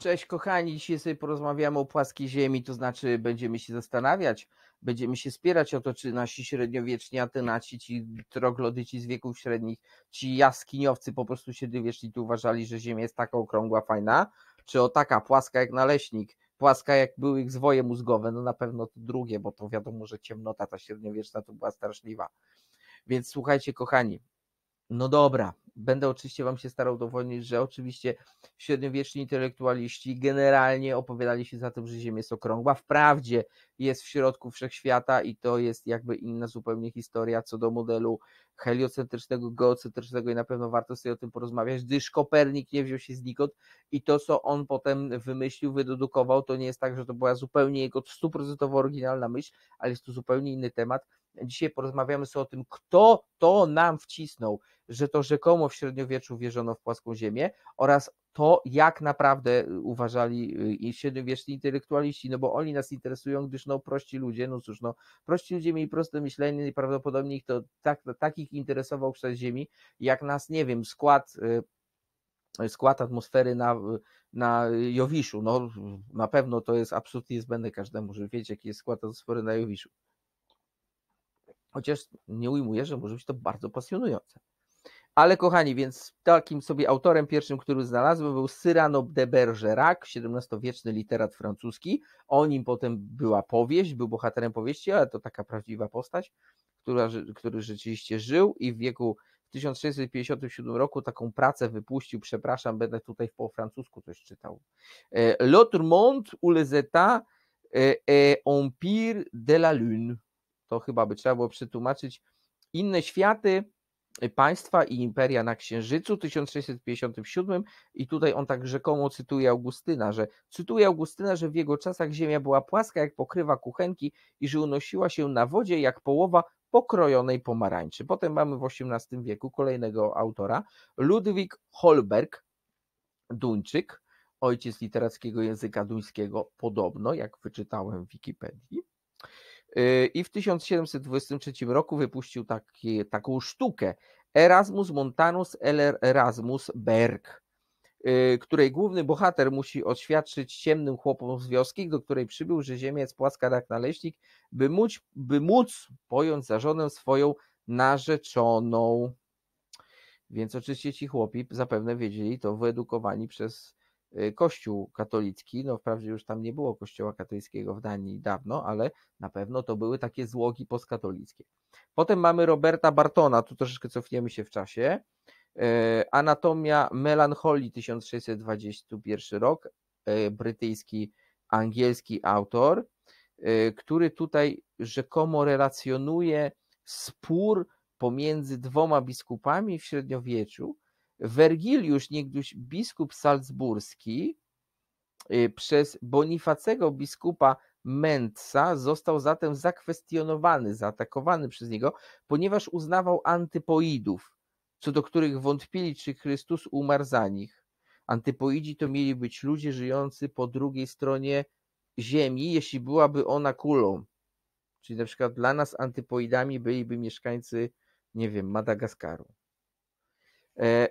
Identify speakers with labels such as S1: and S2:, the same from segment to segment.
S1: Cześć kochani, dzisiaj sobie porozmawiamy o płaskiej ziemi, to znaczy będziemy się zastanawiać, będziemy się spierać o to, czy nasi średniowieczni Atenaci, ci troglodyci z wieków średnich, ci jaskiniowcy po prostu średniowieczni tu uważali, że ziemia jest taka okrągła, fajna, czy o taka płaska jak naleśnik, płaska jak były ich zwoje mózgowe, no na pewno to drugie, bo to wiadomo, że ciemnota ta średniowieczna to była straszliwa. Więc słuchajcie kochani, no dobra, będę oczywiście Wam się starał dowodzić, że oczywiście średniowieczni intelektualiści generalnie opowiadali się za tym, że Ziemia jest okrągła. Wprawdzie jest w środku wszechświata i to jest jakby inna zupełnie historia co do modelu heliocentrycznego, geocentrycznego i na pewno warto sobie o tym porozmawiać, gdyż Kopernik nie wziął się znikąd i to, co on potem wymyślił, wydedukował, to nie jest tak, że to była zupełnie jego stuprocentowo oryginalna myśl, ale jest to zupełnie inny temat. Dzisiaj porozmawiamy sobie o tym, kto to nam wcisnął że to rzekomo w średniowieczu wierzono w płaską ziemię oraz to, jak naprawdę y, uważali y, średniowieczni intelektualiści, no bo oni nas interesują, gdyż no prości ludzie, no cóż, no prości ludzie mieli proste myślenie i prawdopodobnie ich to tak, takich interesował kształt ziemi, jak nas, nie wiem, skład y, skład atmosfery na, na Jowiszu. No, na pewno to jest absolutnie niezbędne każdemu, żeby wiedzieć, jaki jest skład atmosfery na Jowiszu. Chociaż nie ujmuję, że może być to bardzo pasjonujące. Ale kochani, więc takim sobie autorem pierwszym, który znalazłem, był Cyrano de Bergerac, XVII-wieczny literat francuski. O nim potem była powieść, był bohaterem powieści, ale to taka prawdziwa postać, która, który rzeczywiście żył i w wieku w 1657 roku taką pracę wypuścił, przepraszam, będę tutaj po francusku coś czytał. E, L'autre monde ou les états et e, empire de la lune. To chyba by trzeba było przetłumaczyć. Inne światy Państwa i Imperia na Księżycu 1657 i tutaj on tak rzekomo cytuje Augustyna, że cytuje Augustyna, że w jego czasach ziemia była płaska jak pokrywa kuchenki i że unosiła się na wodzie jak połowa pokrojonej pomarańczy. Potem mamy w XVIII wieku kolejnego autora, Ludwik Holberg, Duńczyk, ojciec literackiego języka duńskiego, podobno, jak wyczytałem w Wikipedii. Y, I w 1723 roku wypuścił taki, taką sztukę Erasmus Montanus Erasmus Berg, y, której główny bohater musi oświadczyć ciemnym chłopom z wioski, do której przybył, że ziemia jest płaska jak naleśnik, by móc, by móc pojąć za żonę swoją narzeczoną. Więc oczywiście ci chłopi zapewne wiedzieli to wyedukowani przez Y, Kościół katolicki, no wprawdzie już tam nie było kościoła katolickiego w Danii dawno, ale na pewno to były takie złogi postkatolickie. Potem mamy Roberta Bartona, tu troszeczkę cofniemy się w czasie. Y, Anatomia melancholii 1621 rok, y, brytyjski, angielski autor, który tutaj rzekomo relacjonuje spór pomiędzy dwoma biskupami w średniowieczu, Wergiliusz, niegdyś biskup salzburski, y, przez Bonifacego biskupa Mentza został zatem zakwestionowany, zaatakowany przez niego, ponieważ uznawał antypoidów, co do których wątpili, czy Chrystus umarł za nich. Antypoidzi to mieli być ludzie żyjący po drugiej stronie Ziemi, jeśli byłaby ona kulą. Czyli na przykład dla nas antypoidami byliby mieszkańcy, nie wiem, Madagaskaru. E,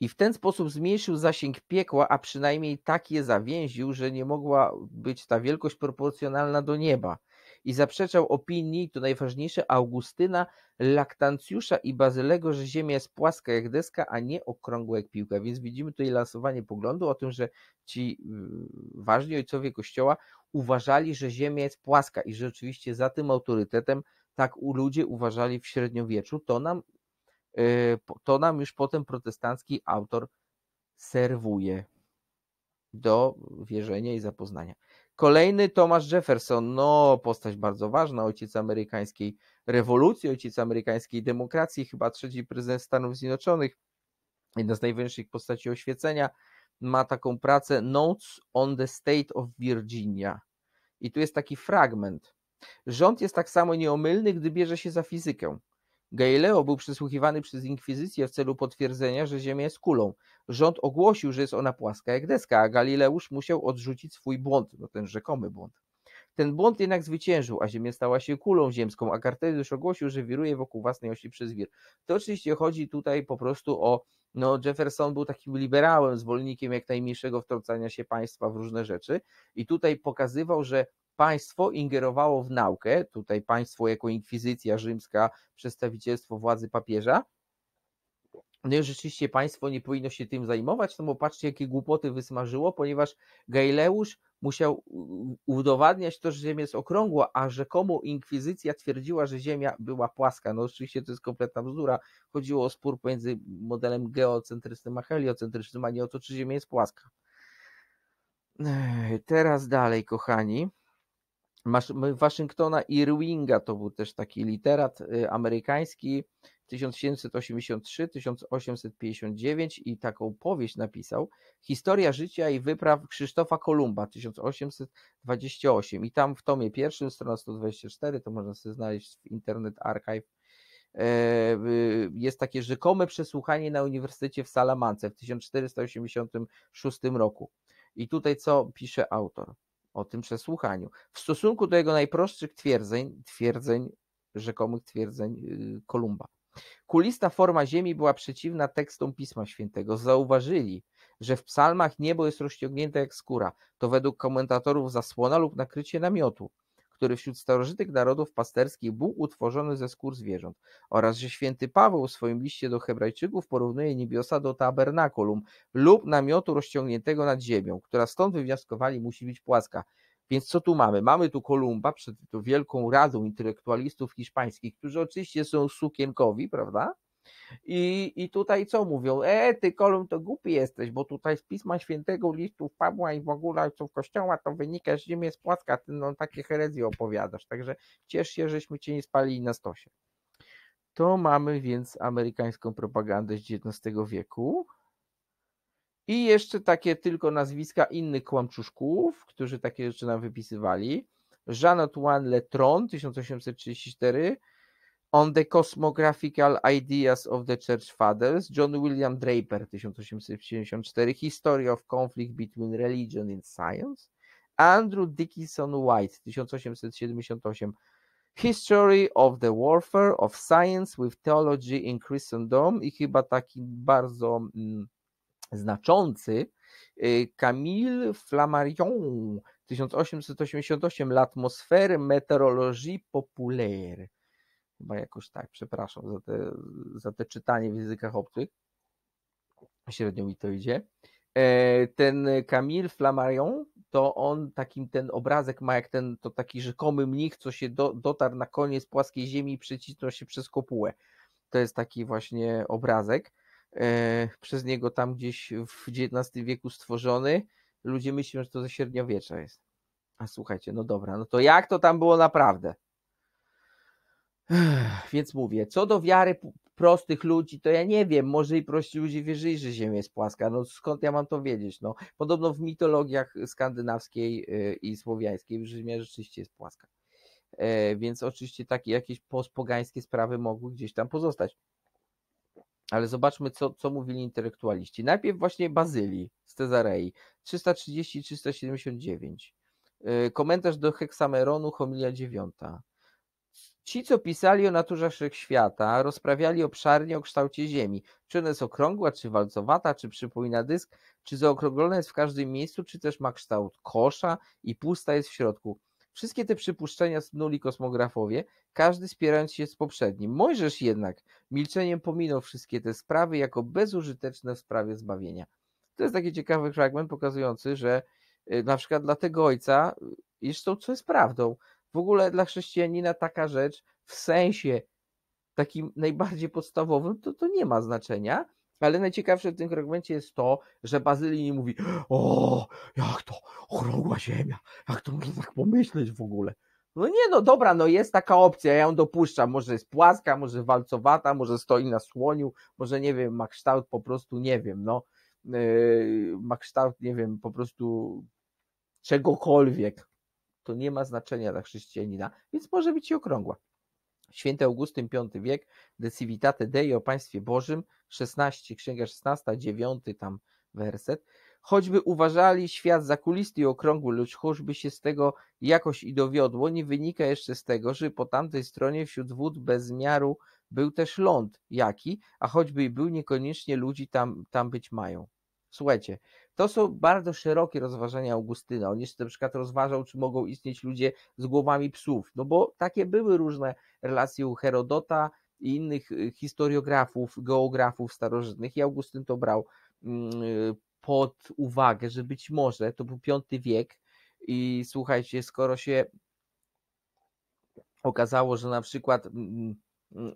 S1: i w ten sposób zmniejszył zasięg piekła, a przynajmniej tak je zawięził, że nie mogła być ta wielkość proporcjonalna do nieba. I zaprzeczał opinii, to najważniejsze, Augustyna, Laktancjusza i Bazylego, że Ziemia jest płaska jak deska, a nie okrągła jak piłka. Więc widzimy tutaj lansowanie poglądu o tym, że ci yy, ważni ojcowie Kościoła uważali, że Ziemia jest płaska i rzeczywiście za tym autorytetem tak u ludzi uważali w średniowieczu. To nam Y, to nam już potem protestancki autor serwuje do wierzenia i zapoznania. Kolejny Thomas Jefferson, no postać bardzo ważna, ojciec amerykańskiej rewolucji, ojciec amerykańskiej demokracji, chyba trzeci prezydent Stanów Zjednoczonych, jedna z największych postaci oświecenia, ma taką pracę Notes on the State of Virginia. I tu jest taki fragment. Rząd jest tak samo nieomylny, gdy bierze się za fizykę. Galileo był przesłuchiwany przez inkwizycję w celu potwierdzenia, że Ziemia jest kulą. Rząd ogłosił, że jest ona płaska jak deska, a Galileusz musiał odrzucić swój błąd, no ten rzekomy błąd. Ten błąd jednak zwyciężył, a Ziemia stała się kulą ziemską, a Kartezjusz ogłosił, że wiruje wokół własnej osi przez wir. To oczywiście chodzi tutaj po prostu o no Jefferson był takim liberałem, zwolennikiem jak najmniejszego wtrącania się państwa w różne rzeczy i tutaj pokazywał, że państwo ingerowało w naukę, tutaj państwo jako inkwizycja rzymska, przedstawicielstwo władzy papieża, no i rzeczywiście państwo nie powinno się tym zajmować, no bo patrzcie, jakie głupoty wysmażyło, ponieważ Galileusz musiał udowadniać to, że Ziemia jest okrągła, a rzekomo inkwizycja twierdziła, że Ziemia była płaska. No oczywiście to jest kompletna bzdura. Chodziło o spór pomiędzy modelem geocentrycznym a heliocentrycznym, a nie o to, czy Ziemia jest płaska. Teraz dalej, kochani. Waszyngtona Irvinga, to był też taki literat y, amerykański, 1783-1859 i taką powieść napisał, Historia życia i wypraw Krzysztofa Kolumba, 1828 i tam w tomie pierwszym, strona 124, to można sobie znaleźć w Internet Archive, e, y, jest takie rzekome przesłuchanie na Uniwersytecie w Salamance w 1486 roku. I tutaj co pisze autor? o tym przesłuchaniu. W stosunku do jego najprostszych twierdzeń, twierdzeń rzekomych twierdzeń y, Kolumba. Kulista forma ziemi była przeciwna tekstom Pisma Świętego. Zauważyli, że w psalmach niebo jest rozciągnięte jak skóra. To według komentatorów zasłona lub nakrycie namiotu który wśród starożytnych narodów pasterskich był utworzony ze skór zwierząt, oraz że święty Paweł w swoim liście do Hebrajczyków porównuje niebiosa do tabernakulum lub namiotu rozciągniętego nad ziemią, która stąd wywnioskowali musi być płaska. Więc co tu mamy? Mamy tu Kolumba przed tą wielką radą intelektualistów hiszpańskich, którzy oczywiście są sukienkowi, prawda? I, I tutaj co mówią? E, ty Kolum to głupi jesteś, bo tutaj z Pisma Świętego, listów Pawła i w ogóle ojców Kościoła to wynika, że ziemia jest płaska, ty no, takie herezje opowiadasz, także ciesz się, żeśmy cię nie spalili na stosie. To mamy więc amerykańską propagandę z XIX wieku. I jeszcze takie tylko nazwiska innych kłamczuszków, którzy takie rzeczy nam wypisywali. Jean-Antoine Letron, 1834, on the Cosmographical Ideas of the Church Fathers, John William Draper, 1874, History of Conflict Between Religion and Science, Andrew Dickinson White, 1878, History of the Warfare of Science with Theology in Christendom i chyba taki bardzo mm, znaczący y, Camille Flammarion, 1888, L'atmosphère météorologique populaire. Chyba jakoś tak, przepraszam za te, za te czytanie w językach obcych. Średnio mi to idzie. E, ten Kamil Flammarion, to on takim ten obrazek ma jak ten, to taki rzekomy mnich, co się do, dotarł na koniec płaskiej ziemi i przecisnął się przez kopułę. To jest taki właśnie obrazek. E, przez niego tam gdzieś w XIX wieku stworzony. Ludzie myślą, że to ze średniowiecza jest. A słuchajcie, no dobra, no to jak to tam było naprawdę? Więc mówię, co do wiary prostych ludzi, to ja nie wiem, może i prości ludzie wierzyli, że Ziemia jest płaska, no skąd ja mam to wiedzieć, no. Podobno w mitologiach skandynawskiej y, i słowiańskiej Ziemia rzeczywiście jest płaska. E, więc oczywiście takie jakieś pospogańskie sprawy mogły gdzieś tam pozostać. Ale zobaczmy, co, co mówili intelektualiści. Najpierw właśnie Bazylii z Cezarei, 330-379. E, komentarz do Heksameronu, homilia dziewiąta. Ci, co pisali o naturze wszechświata, rozprawiali obszarnie o kształcie Ziemi. Czy ona jest okrągła, czy walcowata, czy przypomina dysk, czy zaokrąglona jest w każdym miejscu, czy też ma kształt kosza i pusta jest w środku. Wszystkie te przypuszczenia snuli kosmografowie, każdy spierając się z poprzednim. Mojżesz jednak milczeniem pominął wszystkie te sprawy jako bezużyteczne w sprawie zbawienia. To jest taki ciekawy fragment pokazujący, że y, na przykład dla tego ojca, y, zresztą co jest prawdą, w ogóle dla chrześcijanina taka rzecz w sensie takim najbardziej podstawowym, to, to nie ma znaczenia. Ale najciekawsze w tym fragmencie jest to, że Bazylii nie mówi o, jak to, okrągła ziemia, jak to można tak pomyśleć w ogóle. No nie, no dobra, no jest taka opcja, ja ją dopuszczam, może jest płaska, może walcowata, może stoi na słoniu, może nie wiem, ma kształt po prostu, nie wiem, no, yy, ma kształt, nie wiem, po prostu czegokolwiek to nie ma znaczenia dla chrześcijanina, więc może być i okrągła. Święty Augustyn, V wiek, De Civitate Dei o Państwie Bożym, 16, Księga 16, 9 tam werset. Choćby uważali świat za kulisty i okrągły, lecz choćby się z tego jakoś i dowiodło, nie wynika jeszcze z tego, że po tamtej stronie wśród wód bez miaru był też ląd jaki, a choćby i był, niekoniecznie ludzi tam, tam być mają. Słuchajcie, to są bardzo szerokie rozważania Augustyna. On jeszcze na przykład rozważał, czy mogą istnieć ludzie z głowami psów, no bo takie były różne relacje u Herodota i innych y, historiografów, geografów starożytnych i Augustyn to brał mm, y, pod uwagę, że być może to był V wiek i słuchajcie, skoro się okazało, że na przykład mm,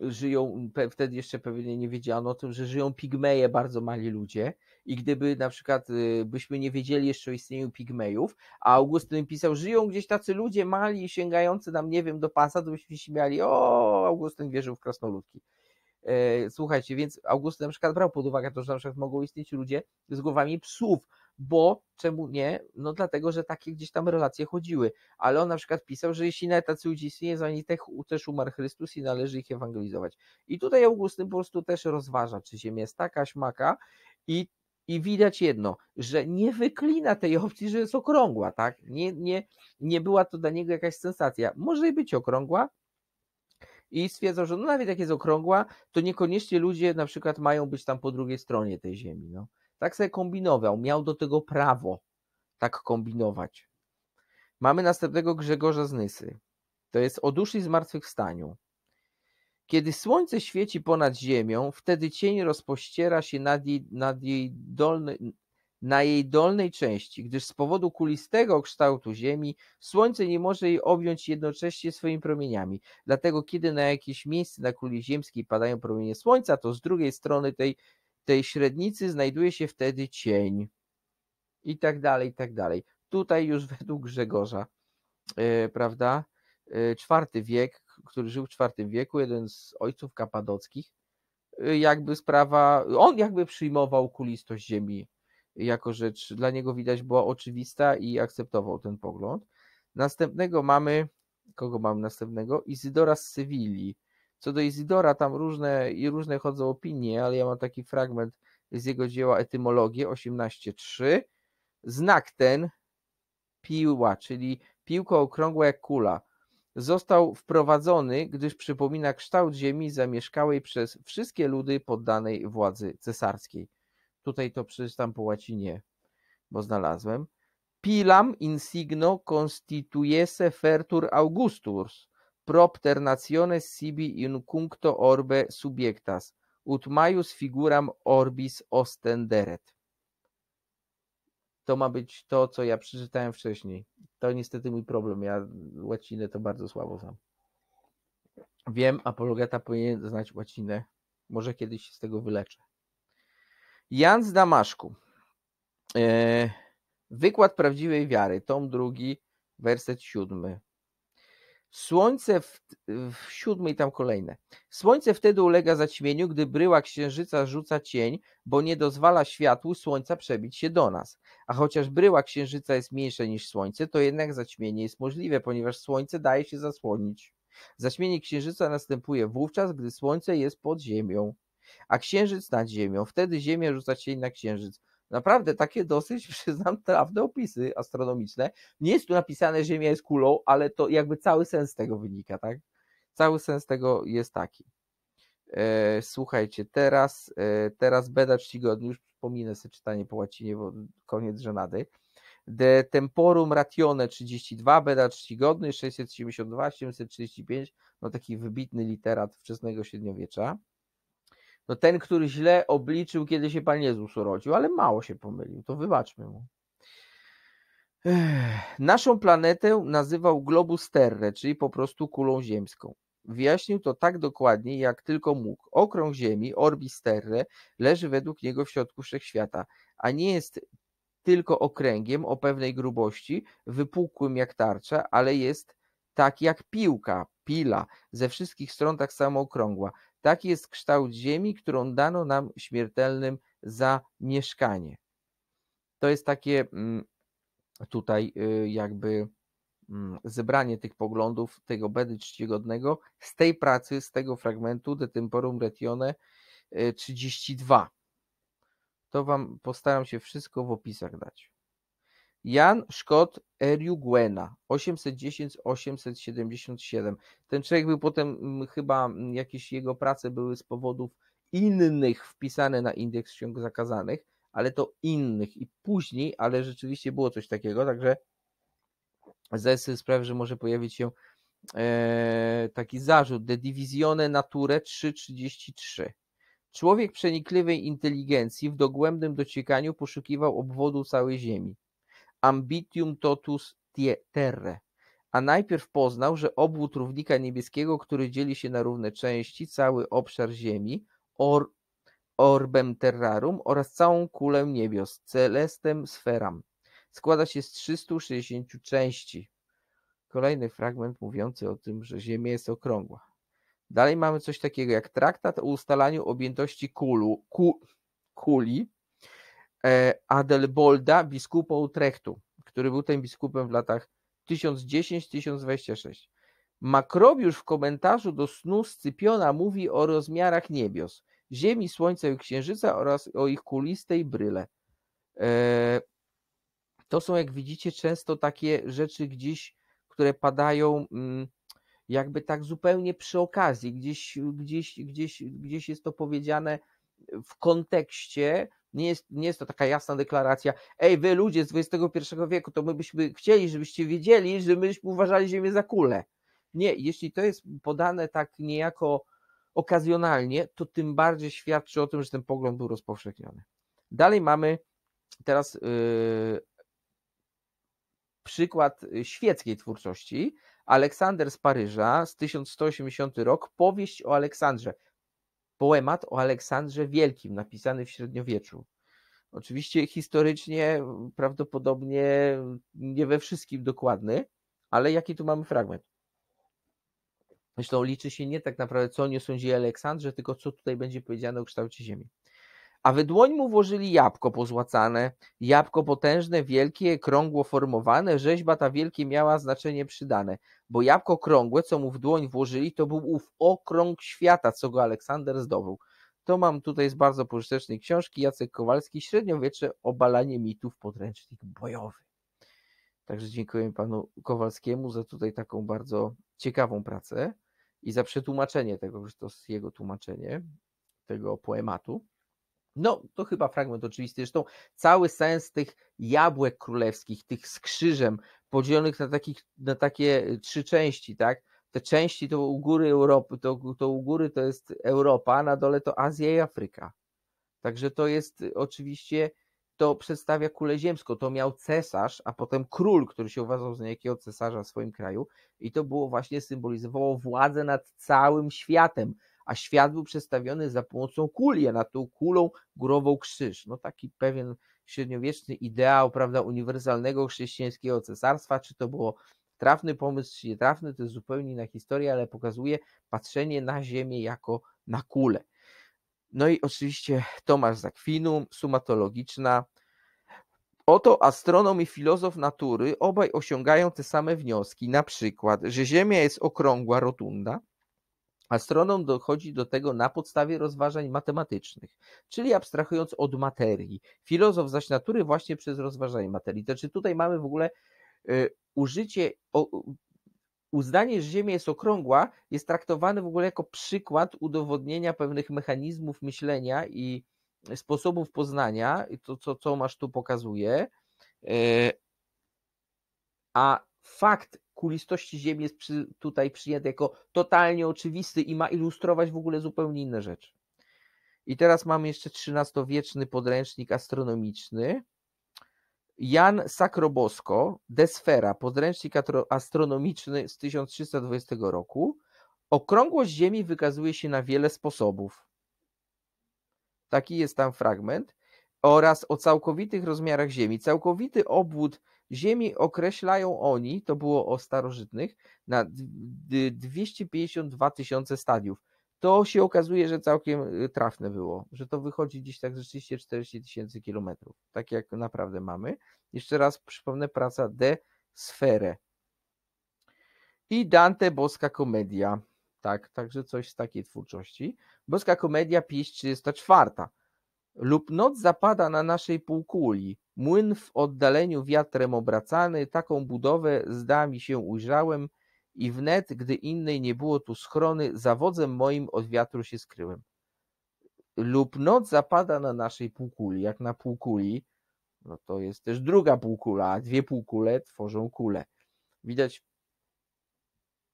S1: żyją, wtedy jeszcze pewnie nie wiedziano o tym, że żyją pigmeje, bardzo mali ludzie i gdyby na przykład y, byśmy nie wiedzieli jeszcze o istnieniu pigmejów, a Augustyn pisał, żyją gdzieś tacy ludzie mali sięgający nam, nie wiem, do pasa, to byśmy się miali, o, Augustyn wierzył w krasnoludki. E, słuchajcie, więc Augustyn na przykład brał pod uwagę to, że na przykład mogą istnieć ludzie z głowami psów, bo czemu nie? No dlatego, że takie gdzieś tam relacje chodziły. Ale on na przykład pisał, że jeśli nawet tacy ludzie istnieją, za nich też umarł Chrystus i należy ich ewangelizować. I tutaj Augustyn po prostu też rozważa, czy ziemia jest taka, śmaka i i widać jedno, że nie wyklina tej opcji, że jest okrągła, tak? Nie, nie, nie była to dla niego jakaś sensacja. Może i być okrągła, i stwierdzał, że no nawet jak jest okrągła, to niekoniecznie ludzie na przykład mają być tam po drugiej stronie tej ziemi. No. Tak sobie kombinował, miał do tego prawo tak kombinować. Mamy następnego Grzegorza z Nysy. To jest o duszy i zmartwychwstaniu. Kiedy słońce świeci ponad ziemią, wtedy cień rozpościera się nad jej, nad jej dolny, na jej dolnej części, gdyż z powodu kulistego kształtu Ziemi Słońce nie może jej objąć jednocześnie swoimi promieniami. Dlatego, kiedy na jakieś miejsce na kuli ziemskiej padają promienie Słońca, to z drugiej strony tej tej średnicy znajduje się wtedy cień i tak dalej, i tak dalej. Tutaj już według Grzegorza, e, prawda, e, czwarty wiek, który żył w IV wieku, jeden z ojców kapadockich, e, jakby sprawa, on jakby przyjmował kulistość ziemi jako rzecz, dla niego widać była oczywista i akceptował ten pogląd. Następnego mamy, kogo mamy następnego? Izydora z Sewilli, co do Izidora, tam różne i różne chodzą opinie, ale ja mam taki fragment z jego dzieła Etymologię 18.3. Znak ten, piła, czyli piłko okrągła jak kula, został wprowadzony, gdyż przypomina kształt ziemi zamieszkałej przez wszystkie ludy poddanej władzy cesarskiej. Tutaj to przeczytam po łacinie, bo znalazłem. Pilam insigno constituese fertur Augusturs Propter nationes sibi in cuncto orbe subjectas, ut maius figuram orbis ostenderet. To ma być to, co ja przeczytałem wcześniej. To niestety mój problem. Ja łacinę to bardzo słabo znam. Wiem, apologeta powinien znać łacinę. Może kiedyś się z tego wyleczę. Jan z Damaszku. E, wykład prawdziwej wiary, tom drugi, werset siódmy. Słońce w, w siódmej tam kolejne. Słońce wtedy ulega zaćmieniu, gdy bryła księżyca rzuca cień, bo nie dozwala światłu słońca przebić się do nas. A chociaż bryła księżyca jest mniejsza niż słońce, to jednak zaćmienie jest możliwe, ponieważ słońce daje się zasłonić. Zaćmienie księżyca następuje wówczas, gdy słońce jest pod ziemią, a księżyc nad ziemią. Wtedy ziemia rzuca cień na księżyc. Naprawdę takie dosyć, przyznam, trafne opisy astronomiczne. Nie jest tu napisane, że Ziemia jest kulą, ale to jakby cały sens tego wynika, tak? Cały sens tego jest taki. E, słuchajcie, teraz, e, teraz beda czcigodny, już pominę sobie czytanie po łacinie, bo koniec żenady. De temporum ratione 32, beda czcigodny 672, 735, no taki wybitny literat wczesnego średniowiecza no ten, który źle obliczył, kiedy się Pan Jezus urodził, ale mało się pomylił, to wybaczmy mu. Naszą planetę nazywał globus terre, czyli po prostu kulą ziemską. Wyjaśnił to tak dokładnie, jak tylko mógł. Okrąg Ziemi, orbis terre, leży według niego w środku wszechświata, a nie jest tylko okręgiem o pewnej grubości, wypukłym jak tarcza, ale jest tak jak piłka, pila, ze wszystkich stron tak samo okrągła. Taki jest kształt ziemi, którą dano nam śmiertelnym za mieszkanie. To jest takie mm, tutaj y, jakby mm, zebranie tych poglądów, tego Bedy czcigodnego z tej pracy, z tego fragmentu De Temporum Retione 32. Y, to Wam postaram się wszystko w opisach dać. Jan Szkot Gwena, 810-877. Ten człowiek był potem, mm, chyba mm, jakieś jego prace były z powodów innych wpisane na indeks ksiąg zakazanych, ale to innych i później, ale rzeczywiście było coś takiego, także zdaję sprawia, że może pojawić się e, taki zarzut de divisione nature 333. Człowiek przenikliwej inteligencji w dogłębnym dociekaniu poszukiwał obwodu całej Ziemi ambitium totus terre. A najpierw poznał, że obwód równika niebieskiego, który dzieli się na równe części, cały obszar ziemi, or, orbem terrarum oraz całą kulę niebios, celestem sferam. Składa się z 360 części. Kolejny fragment mówiący o tym, że Ziemia jest okrągła. Dalej mamy coś takiego jak traktat o ustalaniu objętości kulu, ku, kuli E, Adelbolda, biskupa Utrechtu, który był tym biskupem w latach 1010-1026. Makrobiusz w komentarzu do snu Scypiona mówi o rozmiarach niebios, ziemi, słońca i księżyca oraz o ich kulistej bryle. E, to są, jak widzicie, często takie rzeczy gdzieś, które padają mm, jakby tak zupełnie przy okazji, gdzieś, gdzieś, gdzieś, gdzieś jest to powiedziane w kontekście, nie jest, nie jest to taka jasna deklaracja. Ej, wy ludzie z XXI wieku, to my byśmy chcieli, żebyście wiedzieli, że myśmy uważali Ziemię za kulę. Nie, jeśli to jest podane tak niejako okazjonalnie, to tym bardziej świadczy o tym, że ten pogląd był rozpowszechniony. Dalej mamy teraz yy, przykład świeckiej twórczości. Aleksander z Paryża z 1180 rok, powieść o Aleksandrze poemat o Aleksandrze Wielkim, napisany w średniowieczu. Oczywiście historycznie mm, prawdopodobnie mm, nie we wszystkim dokładny, ale jaki tu mamy fragment? Zresztą liczy się nie tak naprawdę, co nie sądzi Aleksandrze, tylko co tutaj będzie powiedziane o kształcie Ziemi a we dłoń mu włożyli jabłko pozłacane, jabłko potężne, wielkie, krągło formowane, rzeźba ta wielkie miała znaczenie przydane, bo jabłko krągłe, co mu w dłoń włożyli, to był ów okrąg świata, co go Aleksander zdobył. To mam tutaj z bardzo pożytecznej książki Jacek Kowalski, Średniowiecze, obalanie mitów, podręcznik bojowy. Także dziękuję panu Kowalskiemu za tutaj taką bardzo ciekawą pracę i za przetłumaczenie tego, że to jest jego tłumaczenie, tego poematu. No, to chyba fragment oczywisty. Zresztą cały sens tych jabłek królewskich, tych z krzyżem, podzielonych na, takich, na takie y, trzy części, tak? Te części to u góry Europy, to, to u góry to jest Europa, na dole to Azja i Afryka. Także to jest y, oczywiście, to przedstawia kulę ziemską. To miał cesarz, a potem król, który się uważał za niejakiego cesarza w swoim kraju. I to było właśnie symbolizowało władzę nad całym światem a świat był przedstawiony za pomocą kuli, a nad tą kulą górował krzyż. No taki pewien średniowieczny ideał, prawda, uniwersalnego chrześcijańskiego cesarstwa, czy to było trafny pomysł, czy nietrafny, to jest zupełnie inna historia, ale pokazuje patrzenie na ziemię jako na kulę. No i oczywiście Tomasz Zakwinum, sumatologiczna. Oto astronom i filozof natury obaj osiągają te same wnioski, na przykład, że Ziemia jest okrągła, rotunda, Astronom dochodzi do tego na podstawie rozważań matematycznych, czyli abstrahując od materii. Filozof zaś natury właśnie przez rozważanie materii. To znaczy tutaj mamy w ogóle y, użycie, uznanie, że Ziemia jest okrągła, jest traktowane w ogóle jako przykład udowodnienia pewnych mechanizmów myślenia i sposobów poznania, to co, co masz tu pokazuje. Y, a fakt kulistości Ziemi jest przy, tutaj przyjęty jako totalnie oczywisty i ma ilustrować w ogóle zupełnie inne rzeczy. I teraz mamy jeszcze XIII-wieczny podręcznik astronomiczny. Jan Sacrobosko, Desfera, podręcznik astronomiczny z 1320 roku. Okrągłość Ziemi wykazuje się na wiele sposobów. Taki jest tam fragment. Oraz o całkowitych rozmiarach Ziemi. Całkowity obwód Ziemi określają oni, to było o starożytnych, na 252 tysiące stadiów. To się okazuje, że całkiem y, trafne było, że to wychodzi gdzieś tak rzeczywiście 40 tysięcy kilometrów, tak jak naprawdę mamy. Jeszcze raz przypomnę, praca De Sfere. I Dante Boska Komedia, tak, także coś z takiej twórczości. Boska Komedia, pieśń 34 lub Noc zapada na naszej półkuli, Młyn w oddaleniu wiatrem obracany, taką budowę zda mi się ujrzałem i wnet, gdy innej nie było tu schrony, za wodzem moim od wiatru się skryłem. Lub noc zapada na naszej półkuli, jak na półkuli, no to jest też druga półkula, a dwie półkule tworzą kulę. Widać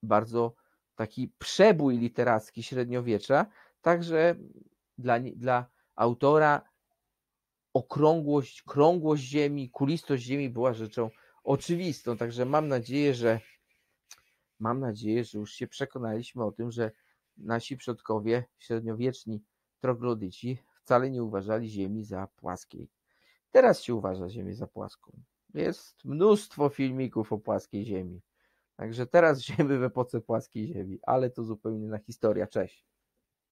S1: bardzo taki przebój literacki średniowiecza, także dla, dla autora okrągłość, krągłość ziemi, kulistość ziemi była rzeczą oczywistą. Także mam nadzieję, że mam nadzieję, że już się przekonaliśmy o tym, że nasi przodkowie średniowieczni troglodyci wcale nie uważali ziemi za płaskiej. Teraz się uważa ziemię za płaską. Jest mnóstwo filmików o płaskiej ziemi. Także teraz żyjemy w epoce płaskiej ziemi, ale to zupełnie na historia. Cześć.